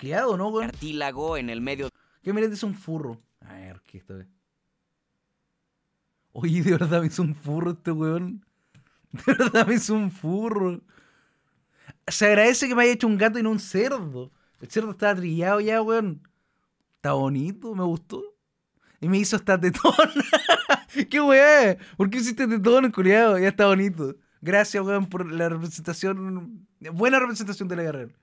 bloqueado, ¿no, en el medio. ¿Qué miren Es un furro. A ver, ¿qué está? Oye, de verdad me hizo un furro este weón. De verdad me hizo un furro. Se agradece que me haya hecho un gato y no un cerdo. El cerdo está trillado ya, weón. Está bonito, me gustó. Y me hizo hasta tetón. ¡Qué weón! ¿Por qué hiciste tetón, culiado? Ya está bonito. Gracias, weón, por la representación. Buena representación de la guerrera